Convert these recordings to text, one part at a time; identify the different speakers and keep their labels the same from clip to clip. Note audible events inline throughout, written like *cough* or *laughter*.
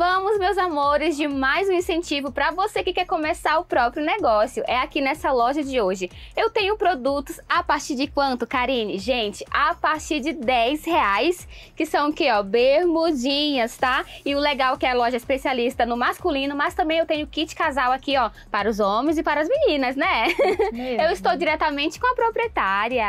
Speaker 1: vamos, meus amores, de mais um incentivo para você que quer começar o próprio negócio. É aqui nessa loja de hoje. Eu tenho produtos a partir de quanto, Karine? Gente, a partir de 10 reais, que são o que, ó, bermudinhas, tá? E o legal é que é a loja é especialista no masculino, mas também eu tenho kit casal aqui, ó, para os homens e para as meninas, né? Mesmo. *laughs* Eu estou diretamente com a proprietária.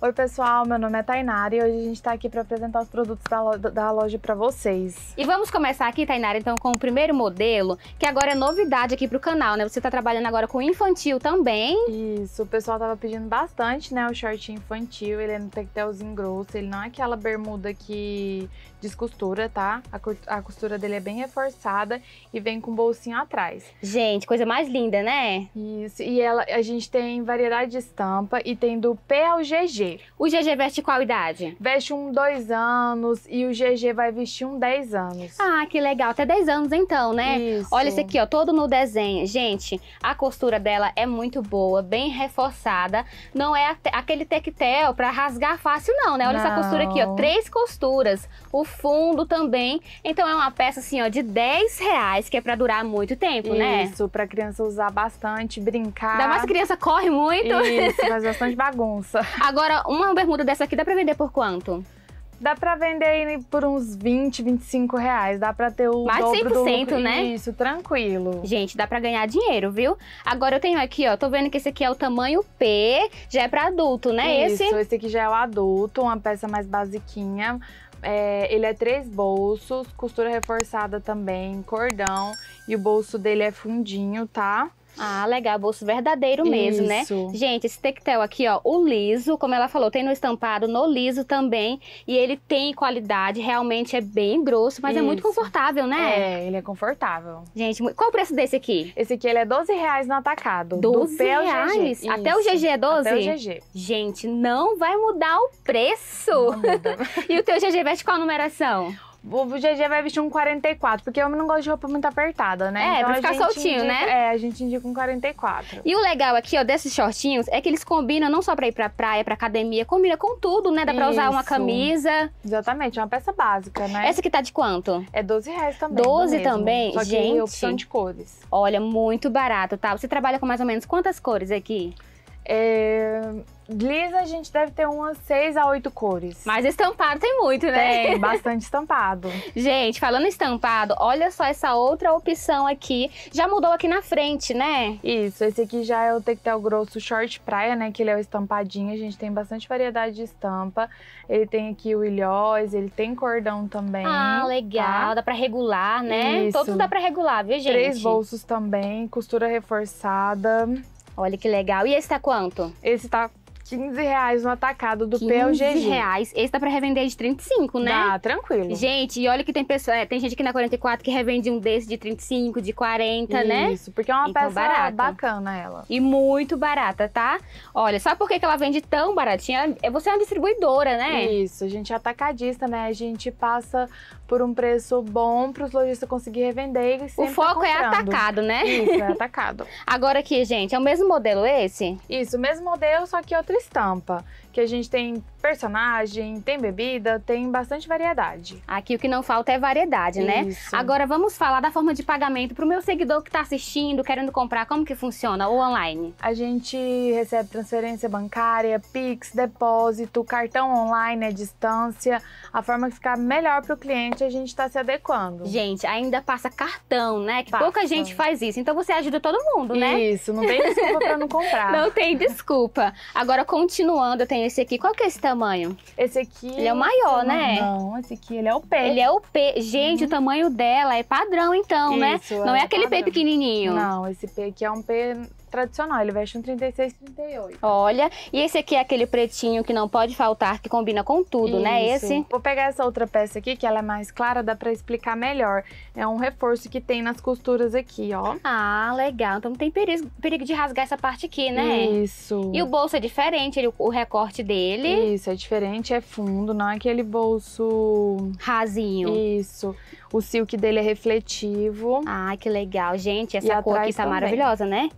Speaker 1: Oi, pessoal, meu nome é Tainara e hoje a gente está aqui para apresentar os produtos da, da loja para vocês. E vamos começar aqui, Tainara? Tainara, então, com o primeiro modelo, que agora é novidade aqui pro canal, né? Você está trabalhando agora com infantil também. Isso, o pessoal tava pedindo bastante, né? O short infantil, ele é no tectelzinho grosso, ele não é aquela bermuda que descostura, tá? A, a costura dele é bem reforçada e vem com bolsinho atrás. Gente, coisa mais linda, né? Isso. E ela, a gente tem variedade de estampa e tem do P ao GG. O GG veste qual idade? Veste um 2 anos e o GG vai vestir um 10 anos. Ah, que legal. Até 10 anos então, né? Isso. Olha esse aqui, ó, todo no desenho. Gente, a costura dela é muito boa, bem reforçada. Não é aquele tectel pra rasgar fácil não, né? Olha não. essa costura aqui, ó, três costuras. O fundo também. Então é uma peça assim, ó, de 10 reais, que é pra durar muito tempo, Isso, né? Isso, pra criança usar bastante, brincar. Ainda mais criança corre muito. Isso, *laughs* faz bastante bagunça. Agora, uma bermuda dessa aqui dá pra vender por quanto? Dá pra vender por uns 20, 25 reais. Dá pra ter o Mais dobro 100%, do... né? Isso, tranquilo. Gente, dá pra ganhar dinheiro, viu? Agora eu tenho aqui, ó. Tô vendo que esse aqui é o tamanho P. Já é pra adulto, né? Isso, esse, esse aqui já é o adulto. Uma peça mais basiquinha. É, ele é três bolsos, costura reforçada também, cordão. E o bolso dele é fundinho, tá? Ah, legal, bolso verdadeiro mesmo, né? Isso. né? Gente, esse tectel aqui, ó, o liso, como ela falou, tem no estampado, no liso também, e ele tem qualidade, realmente é bem grosso, mas Isso. é muito confortável, né? É, ele é confortável. Gente, qual o preço desse aqui? Esse aqui, ele é 12 reais no atacado. 12 reais? Até o GG é 12? Até o GG. Gente, não vai mudar o preço. Muda. *laughs* e o teu GG veste qual numeração? O GG vai vestir um 44, porque eu não gosto de roupa muito apertada, né? É, então pra ficar soltinho, indica, né? É, a gente indica um 44. E o legal aqui, ó, desses shortinhos, é que eles combinam não só pra ir pra praia, pra academia, combina com tudo, né? Dá pra Isso. usar uma camisa. Exatamente, é uma peça básica, né? Essa que tá de quanto? É 12 reais também. 12 também? Só que é gente. opção de cores. Olha, muito barato, tá? Você trabalha com mais ou menos quantas cores aqui? É, lisa a gente deve ter umas 6 a 8 cores. Mas estampado tem muito, né? Tem, *laughs* bastante estampado. gente, falando estampado, olha só essa outra opção aqui. Já mudou aqui na frente, né? Isso, esse aqui já é o tectel grosso short praia, né? Que ele é o estampadinho, a gente tem bastante variedade de estampa. Ele tem aqui o ilhós, ele tem cordão também. Ah, tá? legal, tá? dá pra regular, né? Isso. Todos dá pra regular, viu, gente? Três bolsos também, costura reforçada. Olha que legal. E esse tá quanto? Esse tá 15 reais no atacado do 15 PLGG. reais. Esse dá pra revender de 35, né? Ah, tranquilo. Gente, e olha que tem pessoa, é, tem gente aqui na 44 que revende um desse de 35, de 40, Isso, né? Isso, porque é uma então, peça barata. bacana ela. E muito barata, tá? Olha, sabe por que ela vende tão baratinha? É, você é uma distribuidora, né? Isso, a gente é atacadista, né? A gente passa por um preço bom para os lojistas conseguir revender e O foco tá é atacado, né? Isso, é *laughs* atacado. Agora aqui, gente, é o mesmo modelo esse? Isso, o mesmo modelo, só que outra estampa que a gente tem personagem, tem bebida, tem bastante variedade. Aqui o que não falta é variedade, né? Isso. Agora vamos falar da forma de pagamento para o meu seguidor que está assistindo, querendo comprar, como que funciona o online? A gente recebe transferência bancária, Pix, depósito, cartão online à distância. A forma que ficar melhor para o cliente, a gente está se adequando. Gente, ainda passa cartão, né? Que passa. pouca gente faz isso. Então você ajuda todo mundo, né? Isso, não tem desculpa para não comprar. *laughs* não tem desculpa. Agora continuando, eu tenho tamanho esse aqui? Qual que é esse tamanho? Esse aqui. Ele é o maior, né? Não, esse aqui ele é o P. Ele é o P. Gente, uhum. o tamanho dela é padrão, então, né? Isso, né? Não é, é aquele padrão. P pequenininho. Não, esse P aqui é um P tradicional, ele veste um 36, 38. Olha, e esse aqui é aquele pretinho que não pode faltar, que combina com tudo, né, Isso. né? Esse. Vou pegar essa outra peça aqui, que ela é mais clara, dá pra explicar melhor. É um reforço que tem nas costuras aqui, ó. Ah, legal. Então tem perigo, perigo de rasgar essa parte aqui, né? Isso. E o bolso é diferente, ele, o recorte dele. Isso, é diferente, é fundo, não é aquele bolso... Rasinho. Isso. O silk dele é refletivo. Ah, que legal. Gente, essa e cor aqui tá também. maravilhosa, né?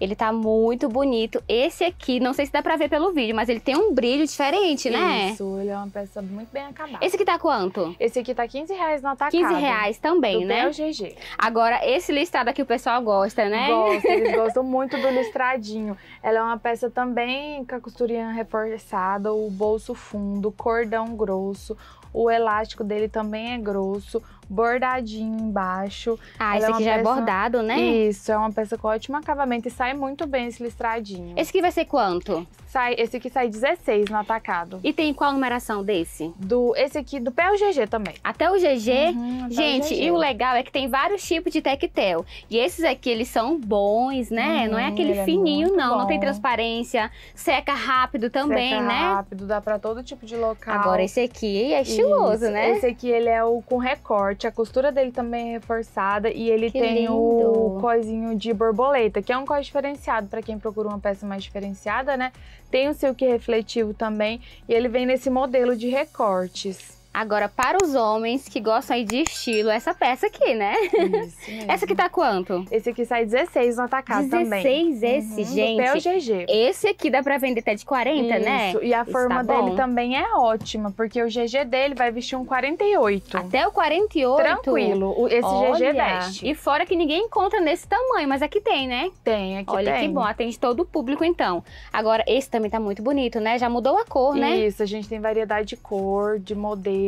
Speaker 1: Ele tá muito bonito. Esse aqui, não sei se dá pra ver pelo vídeo, mas ele tem um brilho diferente, né? Isso, ele é uma peça muito bem acabada. Esse aqui tá quanto? Esse aqui tá 15 reais no atacado. 15 reais também, do né? Do GG. Agora, esse listrado aqui o pessoal gosta, né? Gosta, eles *laughs* gostam muito do listradinho. Ela é uma peça também com a costurinha reforçada, o bolso fundo, cordão grosso, o elástico dele também é grosso, bordadinho embaixo. Ah, esse é aqui já é peça... é bordado, né? Isso, é uma peça com ótimo acabamento e sai muito bem esse listradinho. Esse aqui vai ser quanto? Sai, esse aqui sai 16 no atacado. E tem qual numeração desse? Do, esse aqui do pé o GG também. Até o GG? Uhum, até Gente, o GG. e o legal é que tem vários tipos de tectel. E esses aqui, eles são bons, né? Uhum, não é aquele é fininho, é não. Bom. Não tem transparência, seca rápido também, seca né? rápido, dá pra todo tipo de local. Agora esse aqui é estiloso, Isso. né? Esse aqui, ele é o com recorte a costura dele também é reforçada e ele que tem lindo. o coisinho de borboleta, que é um cós diferenciado para quem procura uma peça mais diferenciada, né? Tem o silk refletivo também e ele vem nesse modelo de recortes. Agora, para os homens que gostam aí de estilo, essa peça aqui, né? *laughs* essa que tá quanto? Esse aqui sai 16 no atacado 16 também. 16 uhum. esse, uhum. gente. O GG. Esse aqui dá pra vender até de 40, Isso. né? Isso, e a Isso forma tá dele também é ótima, porque o GG dele vai vestir um 48. Até o 48? Tranquilo, esse Olha. GG veste. E fora que ninguém encontra nesse tamanho, mas aqui tem, né? Tem, aqui Olha tem. Olha que bom, atende todo o público então. Agora, esse também tá muito bonito, né? Já mudou a cor, né? Isso, a gente tem variedade de cor, de modelo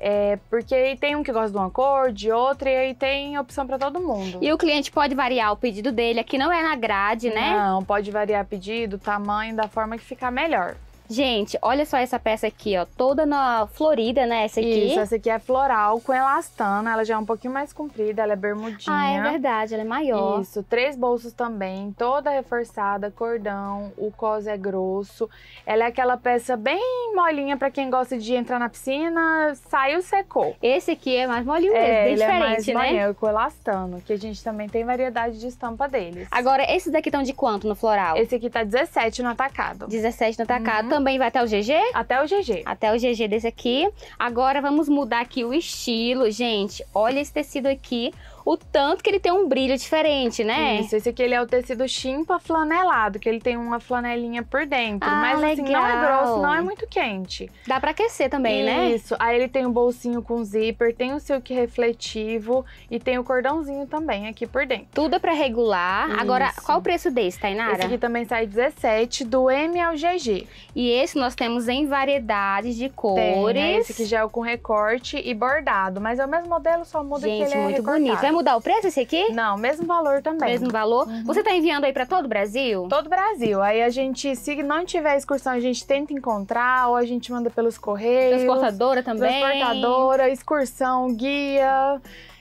Speaker 1: é, porque tem um que gosta de uma cor, de outra, e aí tem opção para todo mundo. E o cliente pode variar o pedido dele, aqui não é na grade, né? Não, pode variar pedido, tamanho, da forma que ficar melhor. Gente, olha só essa peça aqui, ó. Toda na florida, né? Essa aqui. Isso, essa aqui é floral com elastano. Ela já é um pouquinho mais comprida, ela é bermudinha. Ah, é verdade, ela é maior. Isso, três bolsos também, toda reforçada, cordão, o cos é grosso. Ela é aquela peça bem molinha para quem gosta de entrar na piscina, saiu, secou. Esse aqui é mais molinho mesmo, é, bem ele diferente, é mais né? É, com elastano, que a gente também tem variedade de estampa deles. Agora, esses daqui estão de quanto no floral? Esse aqui tá 17 no atacado. 17 no atacado. Uhum também vai até o GG? Até o GG. Até o GG desse aqui. Agora vamos mudar aqui o estilo, gente. Olha esse tecido aqui o tanto que ele tem um brilho diferente, né? Isso, esse aqui ele é o tecido chimpa flanelado, que ele tem uma flanelinha por dentro. Ah, mas legal. assim, não é grosso, não é muito quente. Dá para aquecer também, Isso. né? Isso, aí ele tem um bolsinho com zíper, tem o silk refletivo e tem o cordãozinho também aqui por dentro. Tudo é pra regular. Isso. Agora, qual o preço desse, Tainara? Esse aqui também sai 17 do M ao GG. E esse nós temos em variedades de cores. Tem, né? Esse aqui já é com recorte e bordado, mas é o mesmo modelo, só muda Gente, que ele é muito recortado. bonito. É mudar o preço esse aqui? Não, mesmo valor também. Mesmo valor. Uhum. Você tá enviando aí para todo o Brasil? Todo o Brasil. Aí a gente, se não tiver excursão, a gente tenta encontrar, ou a gente manda pelos correios. Transportadora também. Transportadora, excursão, guia.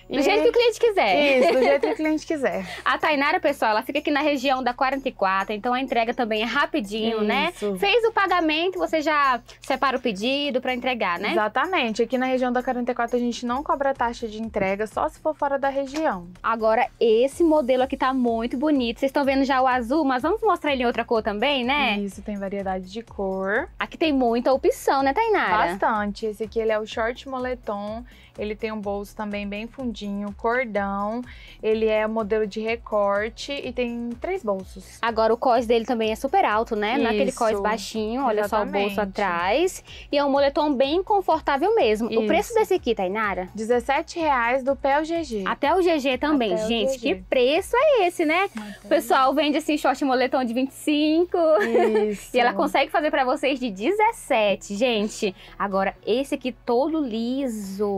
Speaker 1: Do e... jeito que o cliente quiser. Isso, do jeito que o cliente quiser. *laughs* a Tainara, pessoal, ela fica aqui na região da 44, então a entrega também é rapidinho, né? Isso. né? Fez o pagamento, você já separa o pedido para entregar, né? Exatamente. Aqui na região da 44 a gente não cobra taxa de entrega, só se for fora da região. Agora, esse modelo aqui tá muito bonito. Vocês estão vendo já o azul, mas vamos mostrar ele em outra cor também, né? Isso, tem variedade de cor. Aqui tem muita opção, né, Tainara? Bastante. Esse aqui ele é o short moletom, ele tem um bolso também bem fundido redondinho, cordão. Ele é modelo de recorte e tem três bolsos. Agora o cos dele também é super alto, né? É Isso, Naquele cos baixinho, olha exatamente. só o bolso atrás. E é um moletom bem confortável mesmo. Isso. O preço desse aqui, Tainara? R$17,00 do pé ao GG. Até o GG também. Até Gente, GG. que preço é esse, né? o pessoal vende assim short moletom de 25. Isso. *laughs* e ela consegue fazer para vocês de 17, gente. Agora, esse aqui todo liso.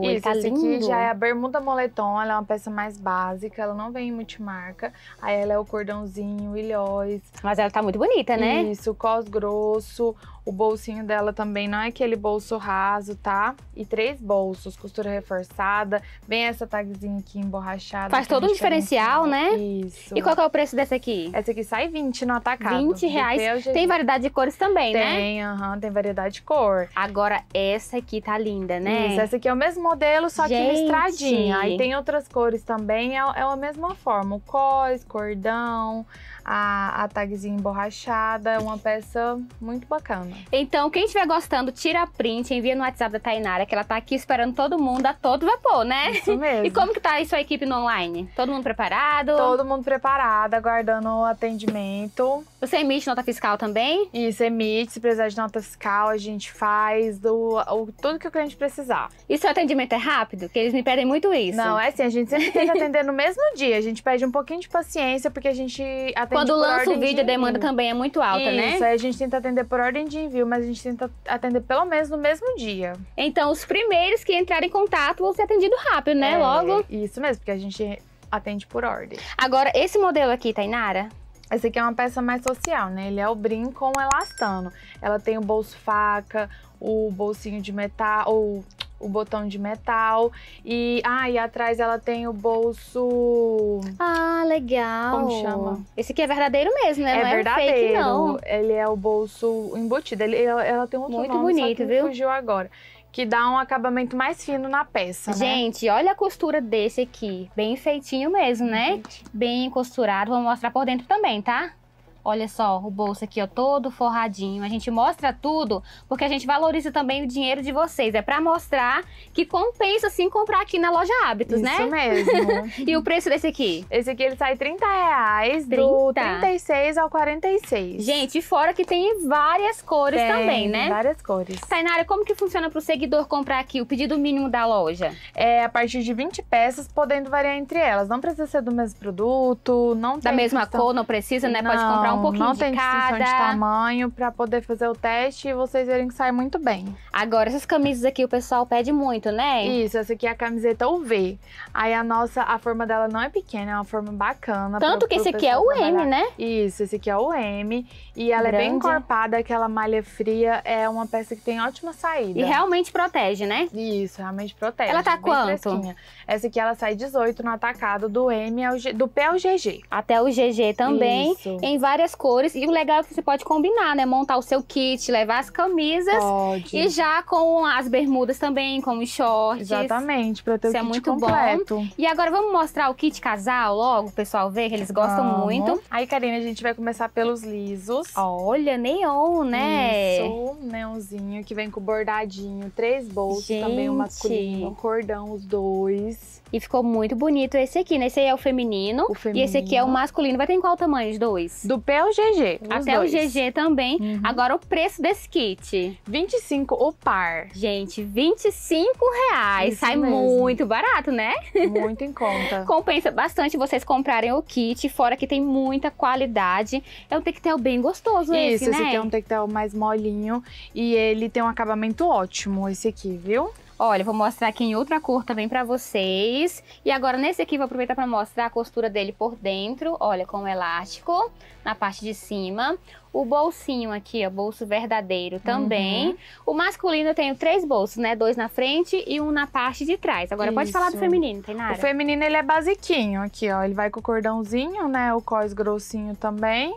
Speaker 1: Isso, ele tá esse lindo. aqui já é a bermuda moletom moletom, ela é uma peça mais básica, ela não vem em multimarca. Aí ela é o cordãozinho, ilhóis. Mas ela tá muito bonita, né? Isso, cos grosso. O bolsinho dela também não é aquele bolso raso, tá? E três bolsos, costura reforçada, bem essa tagzinha aqui emborrachada. Faz é todo um diferencial, né? Isso. E qual é o preço dessa aqui? Essa aqui sai 20 no atacado. 20 reais. Tem variedade de cores também, tem, né? Tem, aham, tem variedade de cor. Agora, essa aqui tá linda, né? Isso, essa aqui é o mesmo modelo, só Gente. que listradinha. Aí tem outras cores também, é, é a mesma forma. O cós, cordão, a, a tagzinha emborrachada, uma peça muito bacana. Então, quem estiver gostando, tira a print, envia no WhatsApp da Tainara, que ela tá aqui esperando todo mundo a todo vapor, né? Isso mesmo. *laughs* E como que tá a sua equipe no online? Todo mundo preparado? Todo mundo preparado, aguardando o atendimento. Você emite nota fiscal também? Isso, emite. Se precisar de nota fiscal, a gente faz do, o, tudo que o cliente precisar. E seu atendimento é rápido? Que eles me pedem muito isso. Não, é assim, a gente sempre tenta atender no mesmo dia. A gente pede um pouquinho de paciência, porque a gente *laughs* atende quando lança o vídeo, de a demanda também é muito alta, Isso, né? Isso, aí a gente tenta atender por ordem de envio, mas a gente tenta atender pelo menos no mesmo dia. Então, os primeiros que entrarem em contato vão ser atendidos rápido, né? É, Logo. Isso mesmo, porque a gente atende por ordem. Agora, esse modelo aqui, Tainara, essa aqui é uma peça mais social, né? Ele é o brim com elastano. Ela tem o bolso faca, o bolsinho de metal, ou o botão de metal. E, ah, e atrás ela tem o bolso. Ah, legal. Como chama? Esse aqui é verdadeiro mesmo, né? É não é verdadeiro. É fake, não. Ele é o bolso embutido. Ele, ela, ela tem um outro Muito nome, bonito, viu? fugiu agora. Que dá um acabamento mais fino na peça, né? Gente, né? olha a costura desse aqui. Bem feitinho mesmo, né? Bem costurado. Vou mostrar por dentro também, tá? Olha só, o bolso aqui, ó, todo forradinho. A gente mostra tudo, porque a gente valoriza também o dinheiro de vocês. É para mostrar que compensa, sim, comprar aqui na loja Hábitos, Isso né? Isso mesmo. *laughs* e o preço desse aqui? Esse aqui, ele sai 30 reais, 30. do 36 ao 46. Gente, fora que tem várias cores tem, também, né? várias cores. Tainara, como que funciona para o seguidor comprar aqui o pedido mínimo da loja? É a partir de 20 peças, podendo variar entre elas. Não precisa ser do mesmo produto, não Da mesma questão... cor, não precisa, né? Não. Pode comprar comprar um pouquinho não de tem cada. de tamanho para poder fazer o teste e vocês verem que sai muito bem. Agora, essas camisas aqui o pessoal pede muito, né? Isso, essa aqui é a camiseta UV. Aí a nossa, a forma dela não é pequena, é uma forma bacana. Tanto pro, que esse aqui é o M, né? Isso, esse aqui é o M. E ela Grande. é bem encorpada, aquela malha fria. É uma peça que tem ótima saída. E realmente protege, né? Isso, realmente protege. Ela tá quanto? Fresquinha. Essa aqui ela sai 18 no atacado do M ao G, do P ao GG. Até o GG também. Isso. Em vários várias cores. E o legal é que você pode combinar, né? Montar o seu kit, levar as camisas. Pode. E já com as bermudas também, com os shorts. Exatamente, pra ter Isso o é kit é muito completo. Bom. E agora vamos mostrar o kit casal logo, o pessoal ver, que eles gostam vamos. muito. Aí, Karina, a gente vai começar pelos lisos. Olha, neon, né? Isso, neonzinho, que vem com bordadinho, três bolsos, gente. também o um masculino, cordão, os dois. E ficou muito bonito esse aqui, né? Esse aí é o feminino, o feminino. E esse aqui é o masculino. Vai ter em qual tamanho os dois? Do até o GG. Até dois. o GG também. Uhum. Agora o preço desse kit. 25 o par. Gente, 25 reais. Isso Sai mesmo. muito barato, né? Muito em conta. *laughs* Compensa bastante vocês comprarem o kit, fora que tem muita qualidade. É um tectel bem gostoso Isso, esse, né? Isso, esse aqui é um tectel mais molinho e ele tem um acabamento ótimo, esse aqui, viu? Olha, vou mostrar aqui em outra cor também pra vocês. E agora nesse aqui vou aproveitar pra mostrar a costura dele por dentro. Olha, com o elástico na parte de cima. O bolsinho aqui, ó, bolso verdadeiro também. Uhum. O masculino eu tenho três bolsos, né? Dois na frente e um na parte de trás. Agora Isso. pode falar do feminino, tem nada? O feminino ele é basiquinho aqui, ó. Ele vai com o cordãozinho, né? O cós grossinho também.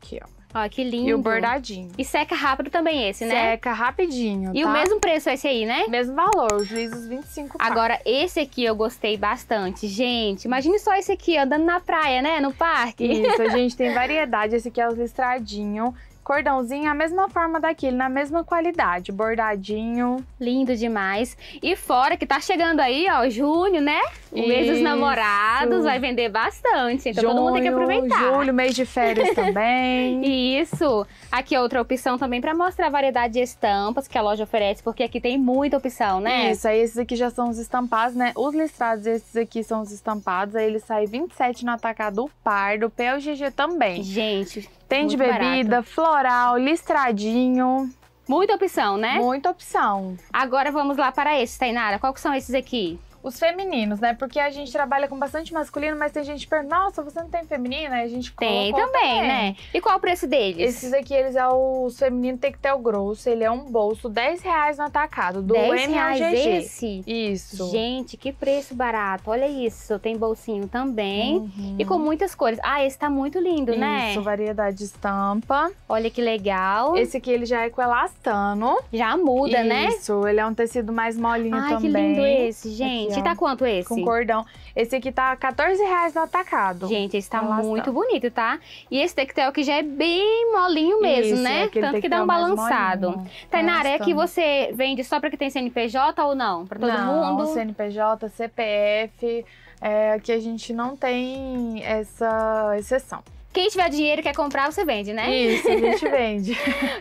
Speaker 1: Aqui, ó. Ó, que lindo. E o bordadinho. E seca rápido também esse, né? Seca rapidinho, E tá? o mesmo preço esse aí, né? Mesmo valor, os lisos 25 Agora, esse aqui eu gostei bastante. Gente, imagine só esse aqui andando na praia, né? No parque. Isso, a *laughs* gente tem variedade. Esse aqui é o listradinho. Cordãozinho, a mesma forma daquele, na mesma qualidade, bordadinho. Lindo demais. E fora que tá chegando aí, ó, junho, né? O mês dos namorados vai vender bastante, então junho, todo mundo tem que aproveitar. Julho, mês de férias *laughs* também. Isso. Aqui é outra opção também para mostrar a variedade de estampas que a loja oferece, porque aqui tem muita opção, né? Isso, aí esses aqui já são os estampados, né? Os listrados, esses aqui são os estampados, aí ele sai 27 no atacado pardo, PLGG também. Gente, tem de bebida, barato floral, listradinho. Muita opção, né? Muita opção. Agora vamos lá para esse, Tainara. Qual que são esses aqui? os femininos, né? Porque a gente trabalha com bastante masculino, mas tem gente que pergunta, nossa, você não tem feminino? Aí a gente Tem também, também, né? E qual o preço deles? Esses aqui, eles é o feminino tectel grosso, ele é um bolso, 10 reais no atacado, do 10 reais esse? Isso. Gente, que preço barato, olha isso, tem bolsinho também uhum. e com uhum. muitas cores. Ah, esse tá muito lindo, isso, né? Isso, variedade de estampa. Olha que legal. Esse aqui, ele já é com elastano. Já muda, isso, né? Isso, ele é um tecido mais molinho Ai, também. Ai, que lindo esse, gente. Gente, e tá quanto esse? Com cordão. Esse aqui tá 14 reais no atacado. Gente, esse tá Alastão. muito bonito, tá? E esse tectel que já é bem molinho mesmo, Isso, né? É Tanto que dá um balançado. Tainara, é que você vende só pra quem tem CNPJ ou não? Pra todo não, mundo? Não, CNPJ, CPF. É, que a gente não tem essa exceção. Quem tiver dinheiro e quer comprar, você vende, né? Isso, a gente *laughs* vende.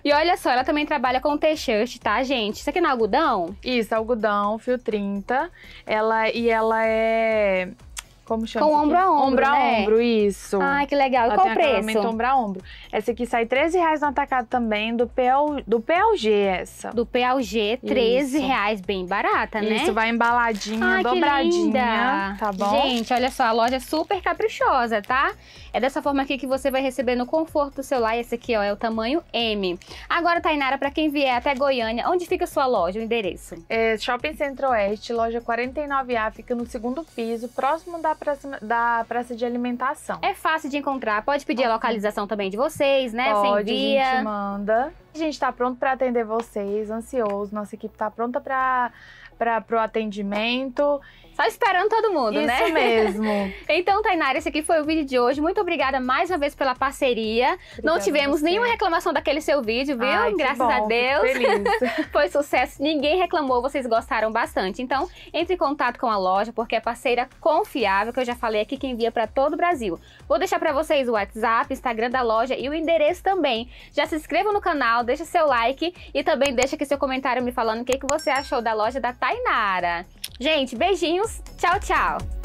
Speaker 1: e olha só, ela também trabalha com t-shirt, tá, gente? Isso aqui não é algodão? Isso, algodão, fio 30. Ela, e ela é como chama? Com ombro a ombro. Ombro a né? ombro, isso. Ah, que legal. E Qual o preço? ombro a ombro. Essa aqui sai 13 reais no atacado também, do, PL, do PLG, essa. Do PLG, 13 isso. reais, bem barata, né? Isso, vai embaladinha, Ai, dobradinha. Tá bom? Gente, olha só, a loja é super caprichosa, tá? É dessa forma aqui que você vai receber no conforto do celular Esse aqui, ó, é o tamanho M. Agora, Tainara, pra quem vier até Goiânia, onde fica a sua loja, o endereço? É, Shopping Centro-Oeste, loja 49A, fica no segundo piso, próximo da praça, da praça de alimentação. É fácil de encontrar. Pode pedir a uhum. localização também de vocês, né? Pode, Você a gente manda. A gente está pronto para atender vocês, ansioso. Nossa equipe está pronta para para o atendimento só esperando todo mundo, Isso né? Isso mesmo. *laughs* então, Tainara, esse aqui foi o vídeo de hoje. Muito obrigada mais uma vez pela parceria. Obrigada Não tivemos nenhuma reclamação daquele seu vídeo, viu? Ai, Graças bom, a Deus. *laughs* foi sucesso. Ninguém reclamou, vocês gostaram bastante. Então, entre em contato com a loja, porque é parceira confiável, que eu já falei aqui, que envia para todo o Brasil. Vou deixar para vocês o WhatsApp, Instagram da loja e o endereço também. Já se inscreva no canal, deixa seu like e também deixa aqui seu comentário me falando o que, que você achou da loja da Tainara. Gente, beijinhos Tchau, tchau!